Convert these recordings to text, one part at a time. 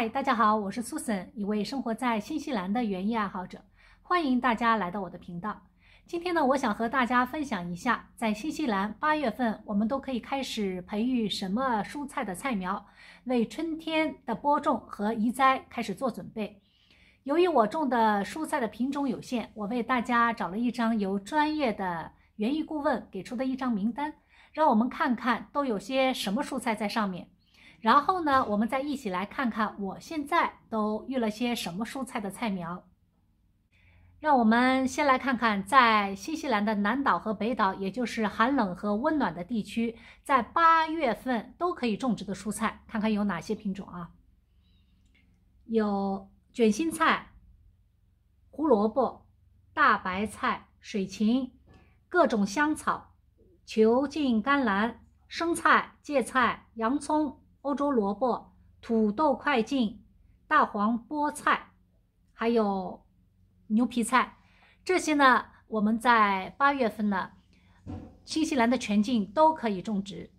嗨，大家好，我是 Susan，一位生活在新西兰的园艺爱好者。欢迎大家来到我的频道。今天呢，我想和大家分享一下，在新西兰八月份我们都可以开始培育什么蔬菜的菜苗，为春天的播种和移栽开始做准备。由于我种的蔬菜的品种有限，我为大家找了一张由专业的园艺顾问给出的一张名单，让我们看看都有些什么蔬菜在上面。然后呢，我们再一起来看看我现在都育了些什么蔬菜的菜苗。让我们先来看看，在新西兰的南岛和北岛，也就是寒冷和温暖的地区，在八月份都可以种植的蔬菜，看看有哪些品种啊？有卷心菜、胡萝卜、大白菜、水芹、各种香草、球茎甘蓝、生菜、芥菜、洋葱。欧洲萝卜、土豆块茎、大黄、菠菜，还有牛皮菜，这些呢，我们在八月份呢，新西兰的全境都可以种植。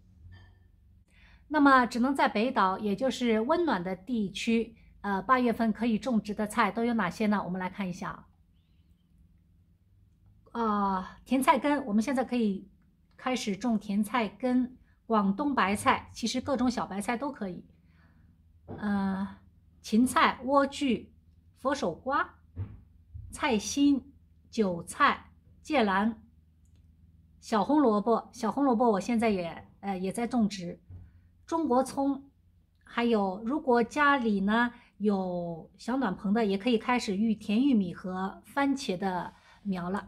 那么，只能在北岛，也就是温暖的地区，呃，八月份可以种植的菜都有哪些呢？我们来看一下。啊，甜菜根，我们现在可以开始种甜菜根。广东白菜，其实各种小白菜都可以。呃，芹菜、莴苣、佛手瓜、菜心、韭菜、芥兰、小红萝卜。小红萝卜我现在也呃也在种植。中国葱，还有如果家里呢有小暖棚的，也可以开始育甜玉米和番茄的苗了。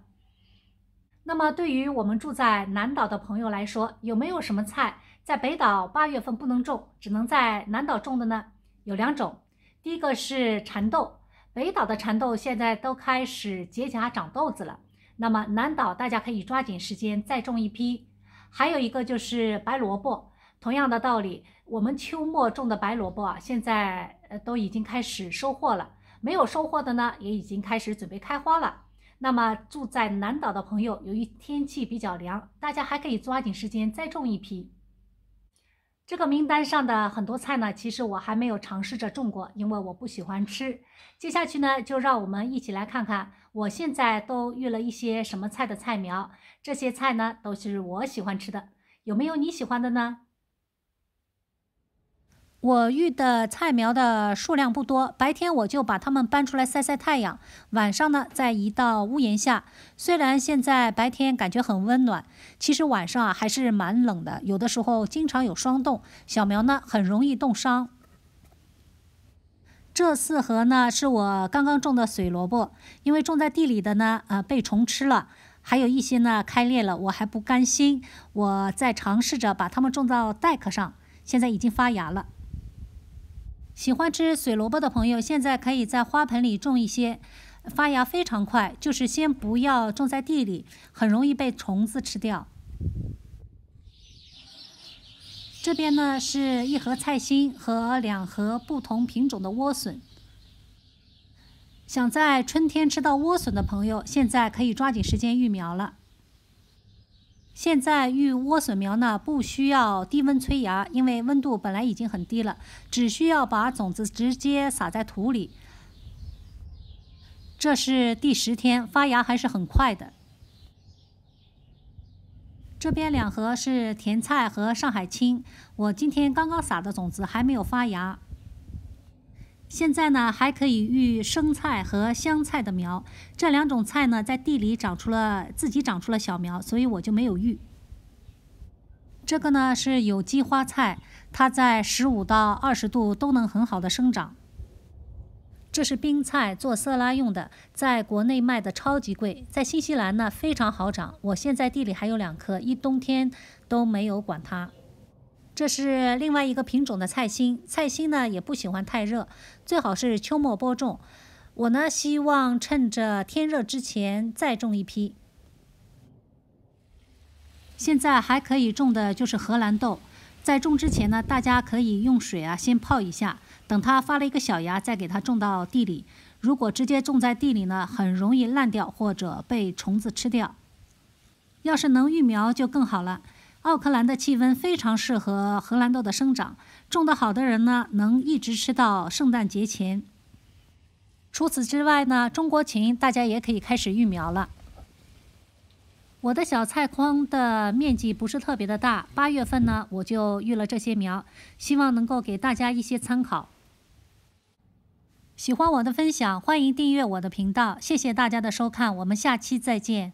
那么对于我们住在南岛的朋友来说，有没有什么菜在北岛八月份不能种，只能在南岛种的呢？有两种，第一个是蚕豆，北岛的蚕豆现在都开始结荚长豆子了，那么南岛大家可以抓紧时间再种一批。还有一个就是白萝卜，同样的道理，我们秋末种的白萝卜啊，现在呃都已经开始收获了，没有收获的呢，也已经开始准备开花了。那么住在南岛的朋友，由于天气比较凉，大家还可以抓紧时间再种一批。这个名单上的很多菜呢，其实我还没有尝试着种过，因为我不喜欢吃。接下去呢，就让我们一起来看看，我现在都育了一些什么菜的菜苗。这些菜呢，都是我喜欢吃的，有没有你喜欢的呢？我育的菜苗的数量不多，白天我就把它们搬出来晒晒太阳，晚上呢再移到屋檐下。虽然现在白天感觉很温暖，其实晚上啊还是蛮冷的，有的时候经常有霜冻，小苗呢很容易冻伤。这四盒呢是我刚刚种的水萝卜，因为种在地里的呢，呃被虫吃了，还有一些呢开裂了，我还不甘心，我在尝试着把它们种到袋壳上，现在已经发芽了。喜欢吃水萝卜的朋友，现在可以在花盆里种一些，发芽非常快，就是先不要种在地里，很容易被虫子吃掉。这边呢是一盒菜心和两盒不同品种的莴笋，想在春天吃到莴笋的朋友，现在可以抓紧时间育苗了。现在育莴笋苗呢，不需要低温催芽，因为温度本来已经很低了，只需要把种子直接撒在土里。这是第十天，发芽还是很快的。这边两盒是甜菜和上海青，我今天刚刚撒的种子还没有发芽。现在呢，还可以育生菜和香菜的苗。这两种菜呢，在地里长出了自己长出了小苗，所以我就没有育。这个呢是有机花菜，它在十五到二十度都能很好的生长。这是冰菜，做色拉用的，在国内卖的超级贵，在新西兰呢非常好长。我现在地里还有两棵，一冬天都没有管它。这是另外一个品种的菜心，菜心呢也不喜欢太热，最好是秋末播种。我呢希望趁着天热之前再种一批。现在还可以种的就是荷兰豆，在种之前呢，大家可以用水啊先泡一下，等它发了一个小芽，再给它种到地里。如果直接种在地里呢，很容易烂掉或者被虫子吃掉。要是能育苗就更好了。奥克兰的气温非常适合荷兰豆的生长，种得好的人呢，能一直吃到圣诞节前。除此之外呢，中国芹大家也可以开始育苗了。我的小菜筐的面积不是特别的大，八月份呢我就育了这些苗，希望能够给大家一些参考。喜欢我的分享，欢迎订阅我的频道。谢谢大家的收看，我们下期再见。